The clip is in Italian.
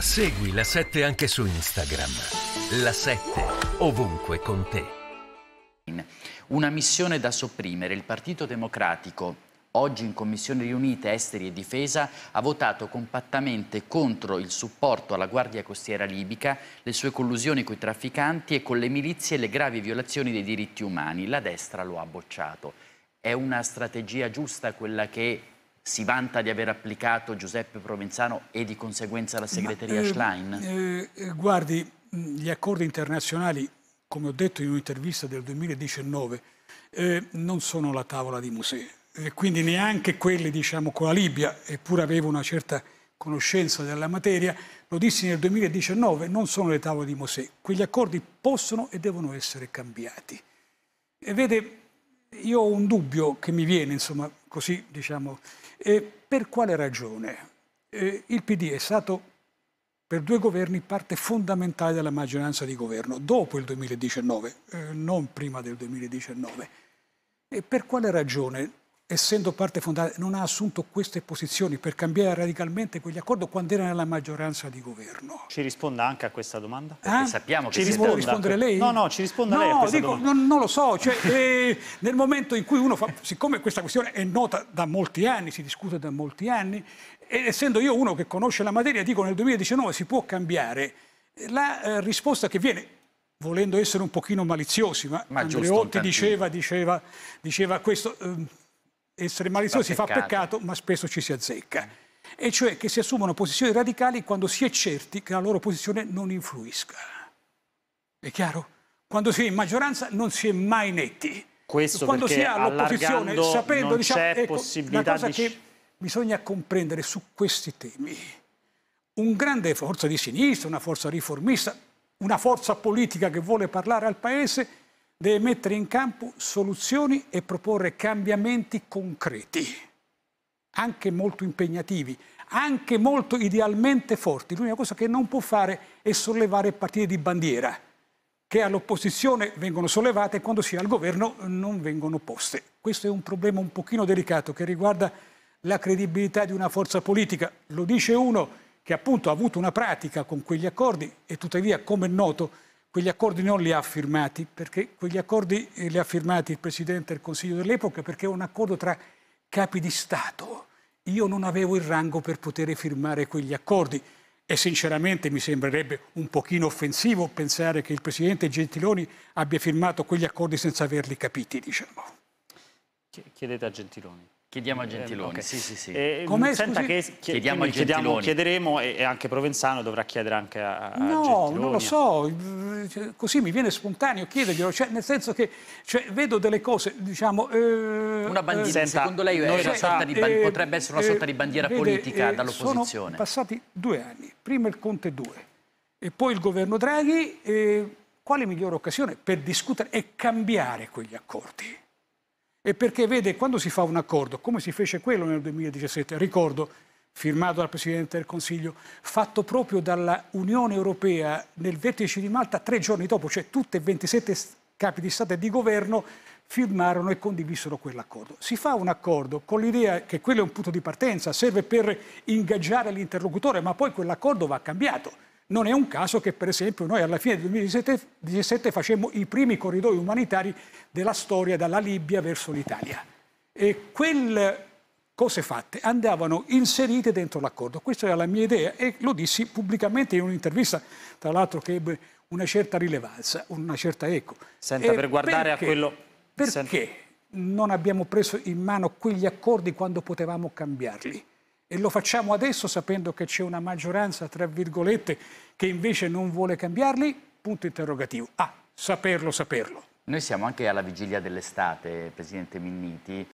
Segui la 7 anche su Instagram. La 7 ovunque con te. Una missione da sopprimere. Il Partito Democratico Oggi in Commissione riunite Esteri e Difesa ha votato compattamente contro il supporto alla Guardia Costiera libica, le sue collusioni coi trafficanti e con le milizie e le gravi violazioni dei diritti umani. La destra lo ha bocciato. È una strategia giusta quella che si vanta di aver applicato Giuseppe Provenzano e di conseguenza la segreteria Ma, eh, Schlein? Eh, eh guardi, mm, gli accordi internazionali, come ho detto in un'intervista del 2019, eh, non sono la tavola di museo, eh, quindi neanche quelli diciamo, con la Libia, eppure avevo una certa conoscenza della materia, lo dissi nel 2019, non sono le tavole di Mosè. Quegli accordi possono e devono essere cambiati. E vede, io ho un dubbio che mi viene, insomma, così diciamo, e per quale ragione? Eh, il PD è stato per due governi parte fondamentale della maggioranza di governo, dopo il 2019, eh, non prima del 2019. E per quale ragione essendo parte fondata, non ha assunto queste posizioni per cambiare radicalmente quegli accordi quando era nella maggioranza di governo. Ci risponda anche a questa domanda? Eh? Sappiamo ci che ci può rispondere lei? No, no, ci risponda no, lei a questa dico, domanda. Non, non lo so, cioè, eh, nel momento in cui uno fa, siccome questa questione è nota da molti anni, si discute da molti anni, ed essendo io uno che conosce la materia, dico nel 2019 si può cambiare, la eh, risposta che viene volendo essere un pochino maliziosi, ma, ma Andreotti diceva, diceva, diceva questo, ehm, essere maliziosi fa peccato. fa peccato, ma spesso ci si azzecca. Mm. E cioè che si assumono posizioni radicali quando si è certi che la loro posizione non influisca. È chiaro? Quando si è in maggioranza non si è mai netti. Questo quando si ha l'opposizione, sapendo, non diciamo, c'è ecco, possibilità cosa di... che bisogna comprendere su questi temi. Un grande forza di sinistra, una forza riformista, una forza politica che vuole parlare al Paese deve mettere in campo soluzioni e proporre cambiamenti concreti, anche molto impegnativi, anche molto idealmente forti. L'unica cosa che non può fare è sollevare partite di bandiera, che all'opposizione vengono sollevate e quando si è al governo non vengono poste. Questo è un problema un pochino delicato che riguarda la credibilità di una forza politica. Lo dice uno che appunto ha avuto una pratica con quegli accordi e tuttavia, come è noto, Quegli accordi non li ha firmati, perché quegli accordi eh, li ha firmati il Presidente del Consiglio dell'epoca perché è un accordo tra capi di Stato. Io non avevo il rango per poter firmare quegli accordi e sinceramente mi sembrerebbe un pochino offensivo pensare che il Presidente Gentiloni abbia firmato quegli accordi senza averli capiti, diciamo. Chiedete a Gentiloni. Chiediamo a eh, Gentiloni. Eh, okay. sì, sì, sì. Eh, senta che chiediamo a Gentiloni. Chiediamo, chiederemo e, e, anche Provenzano dovrà chiedere anche a, a no, Gentiloni. non lo so, cioè, così mi viene spontaneo chiederglielo, cioè, nel senso che cioè, vedo delle cose, diciamo... Eh, una bandiera, eh, senta, secondo lei cioè, di, eh, potrebbe essere una sorta di bandiera vede, politica dall'opposizione? Sono passati due anni, prima il Conte 2 e poi il governo Draghi, quale migliore occasione per discutere e cambiare quegli accordi? E perché, vede, quando si fa un accordo, come si fece quello nel 2017, ricordo, firmato dal Presidente del Consiglio, fatto proprio dall'Unione Europea nel vertice di Malta tre giorni dopo, cioè tutte e 27 capi di Stato e di governo firmarono e condivisero quell'accordo. Si fa un accordo con l'idea che quello è un punto di partenza, serve per ingaggiare l'interlocutore, ma poi quell'accordo va cambiato non è un caso che, per esempio, noi alla fine del 2017 facemmo i primi corridoi umanitari della storia dalla Libia verso l'Italia. E quelle cose fatte andavano inserite dentro l'accordo. Questa era la mia idea e lo dissi pubblicamente in un'intervista, tra l'altro che ebbe una certa rilevanza, una certa eco. Senta, e per guardare perché, a quello... Perché Senta. non abbiamo preso in mano quegli accordi quando potevamo cambiarli? E lo facciamo adesso sapendo che c'è una maggioranza, tra virgolette, che invece non vuole cambiarli? Punto interrogativo. Ah, saperlo, saperlo. Noi siamo anche alla vigilia dell'estate, Presidente Minniti,